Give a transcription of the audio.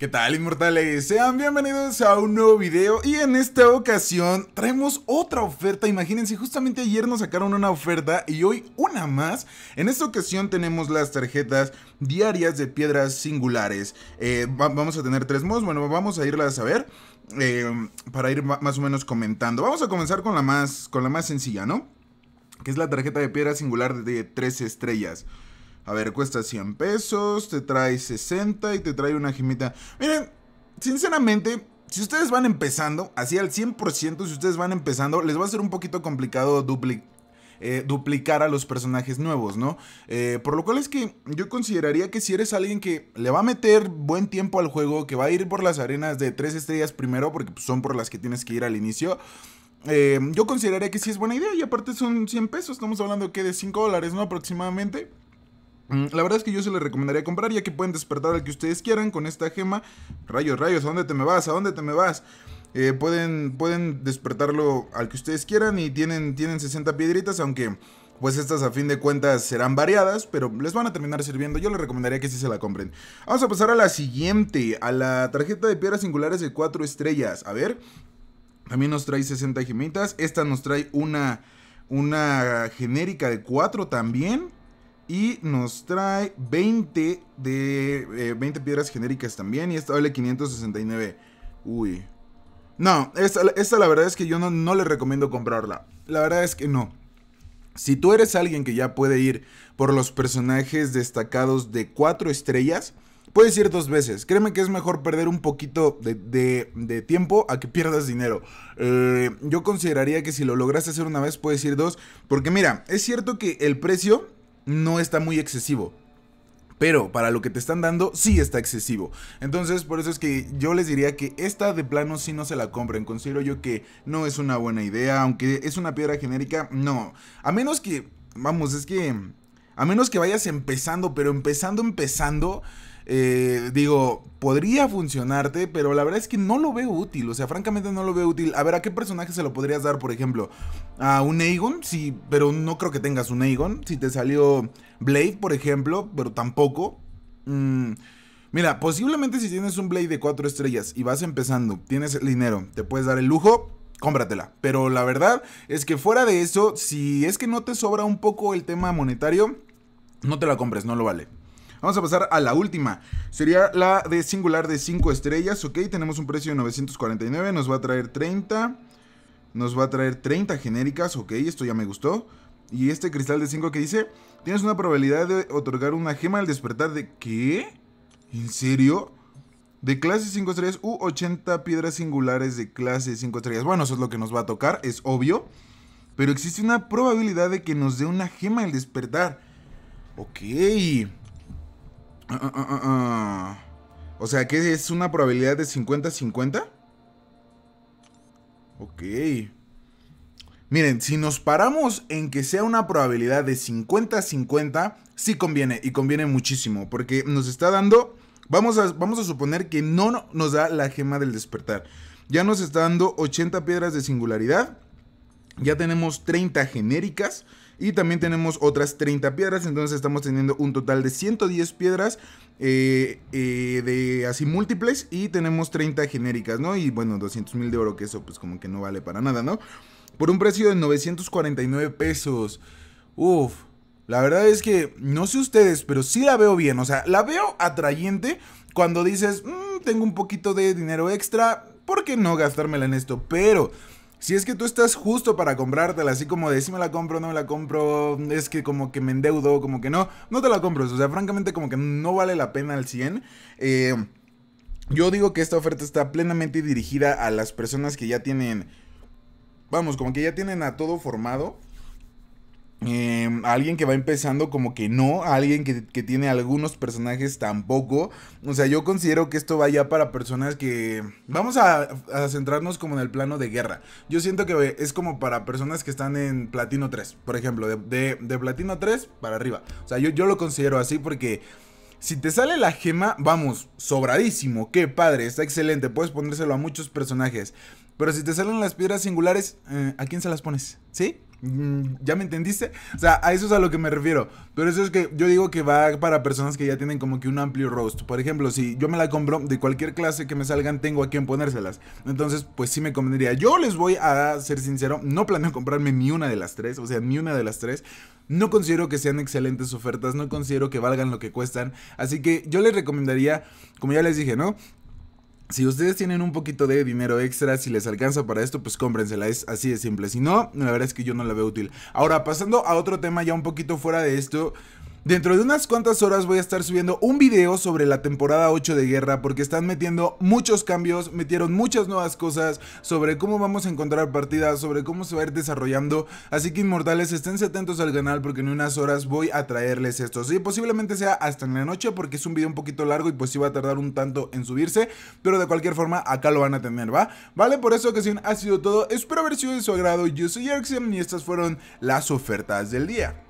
¿Qué tal inmortales? Sean bienvenidos a un nuevo video y en esta ocasión traemos otra oferta, imagínense justamente ayer nos sacaron una oferta y hoy una más, en esta ocasión tenemos las tarjetas diarias de piedras singulares, eh, vamos a tener tres modos, bueno vamos a irlas a ver eh, para ir más o menos comentando, vamos a comenzar con la más, con la más sencilla ¿no? Que es la tarjeta de piedra singular de tres estrellas. A ver, cuesta 100 pesos, te trae 60 y te trae una gemita. Miren, sinceramente, si ustedes van empezando, así al 100%, si ustedes van empezando, les va a ser un poquito complicado eh, duplicar. a los personajes nuevos, ¿no? Eh, por lo cual es que yo consideraría que si eres alguien que le va a meter buen tiempo al juego, que va a ir por las arenas de 3 estrellas primero, porque pues, son por las que tienes que ir al inicio, eh, yo consideraría que sí es buena idea y aparte son 100 pesos, estamos hablando que de 5 dólares, ¿no? Aproximadamente. Mm, la verdad es que yo se les recomendaría comprar, ya que pueden despertar al que ustedes quieran con esta gema. Rayos, rayos, ¿a dónde te me vas? ¿A dónde te me vas? Eh, pueden, pueden despertarlo al que ustedes quieran y tienen, tienen 60 piedritas, aunque pues estas a fin de cuentas serán variadas, pero les van a terminar sirviendo. Yo les recomendaría que sí se la compren. Vamos a pasar a la siguiente, a la tarjeta de piedras singulares de 4 estrellas. A ver, también nos trae 60 gemitas. Esta nos trae una, una genérica de 4 también. Y nos trae 20 de 20 eh, piedras genéricas también. Y esta vale 569. Uy. No, esta, la verdad es que yo no, le recomiendo comprarla. La verdad es que no. Si tú eres alguien que ya puede ir por los personajes destacados de 4 estrellas, puedes ir dos veces. Créeme que es mejor perder un poquito de, de, tiempo a que pierdas dinero. Eh, yo consideraría que si lo lograste hacer una vez, puedes ir dos. Porque mira, es cierto que el precio no está muy excesivo. Pero para lo que te están dando, sí está excesivo. Entonces, por eso es que yo les diría que esta de plano sí no se la compren. Considero yo que no es una buena idea. Aunque es una piedra genérica, no. A menos que. Vamos, es que. A menos que vayas empezando, pero empezando, empezando. Eh, digo, podría funcionarte, pero la verdad es que no lo veo útil. O sea, francamente no lo veo útil. A ver, ¿a qué personaje se lo podrías dar, por ejemplo? ¿A un Aegon? Sí, pero no creo que tengas un Aegon. Si te salió Blade, por ejemplo, pero tampoco. Mm, mira, posiblemente si tienes un Blade de cuatro estrellas y vas empezando, tienes el dinero, te puedes dar el lujo, cómpratela. Pero la verdad es que fuera de eso, si es que no te sobra un poco el tema monetario, no te la compres, no lo vale. Vamos a pasar a la última. Sería la de singular de 5 estrellas, ok. Tenemos un precio de 949, nos va a traer 30. Nos va a traer 30 genéricas, ok. Esto ya me gustó. Y este cristal de 5 que dice, tienes una probabilidad de otorgar una gema al despertar de... ¿Qué? ¿En serio? De clase 5 estrellas u 80 piedras singulares de clase 5 estrellas. Bueno, eso es lo que nos va a tocar, es obvio. Pero existe una probabilidad de que nos dé una gema al despertar. Ok o sea, que es una probabilidad de 50-50. Ok. Miren, si nos paramos en que sea una probabilidad de 50-50, sí conviene y conviene muchísimo, porque nos está dando, vamos a, vamos a suponer que no nos da la gema del despertar. Ya nos está dando 80 piedras de singularidad, ya tenemos 30 genéricas, y también tenemos otras 30 piedras. Entonces estamos teniendo un total de 110 piedras. Eh, eh, de así múltiples y tenemos 30 genéricas, ¿no? Y bueno, 200 mil de oro, que eso pues como que no vale para nada, ¿no? Por un precio de 949 pesos. Uf, la verdad es que no sé ustedes, pero sí la veo bien, o sea, la veo atrayente cuando dices, mmm, tengo un poquito de dinero extra, ¿por qué no gastármela en esto? Pero si es que tú estás justo para comprártela, así como de si me la compro, no me la compro, es que como que me endeudo, como que no, no te la compres. O sea, francamente como que no vale la pena al 100. Eh, yo digo que esta oferta está plenamente dirigida a las personas que ya tienen, vamos, como que ya tienen a todo formado a em, alguien que va empezando como que no, alguien que, tiene algunos personajes tampoco. O sea, yo considero que esto vaya ya para personas que... Vamos a, centrarnos como en el plano de guerra. Yo siento que es como para personas que están en Platino 3, por ejemplo, de, Platino 3 para arriba. O sea, yo, yo lo considero así porque... Si te sale la gema, vamos, sobradísimo, qué padre, está excelente, puedes ponérselo a muchos personajes. Pero si te salen las piedras singulares, eh, ¿a quién se las pones? ¿Sí? Mm, ¿Ya me entendiste? O sea, a eso es a lo que me refiero. Pero eso es que yo digo que va para personas que ya tienen como que un amplio roast. Por ejemplo, si yo me la compro de cualquier clase que me salgan, tengo a quien ponérselas. Entonces, pues sí me convendría. Yo les voy a ser sincero, no planeo comprarme ni una de las tres, o sea, ni una de las tres. No considero que sean excelentes ofertas, no considero que valgan lo que cuestan. Así que yo les recomendaría, como ya les dije, ¿no? Si ustedes tienen un poquito de dinero extra, si les alcanza para esto, pues cómprensela, es así de simple. Si no, la verdad es que yo no la veo útil. Ahora, pasando a otro tema ya un poquito fuera de esto, Dentro de unas cuantas horas voy a estar subiendo un video sobre la temporada 8 de guerra porque están metiendo muchos cambios, metieron muchas nuevas cosas sobre cómo vamos a encontrar partidas, sobre cómo se va a ir desarrollando. Así que inmortales, estén atentos al canal porque en unas horas voy a traerles esto. Sí, posiblemente sea hasta en la noche porque es un video un poquito largo y pues iba va a tardar un tanto en subirse, pero de cualquier forma acá lo van a tener, ¿va? Vale, por esta ocasión ha sido todo. Espero haber sido de su agrado. Yo soy Erickson y estas fueron las ofertas del día.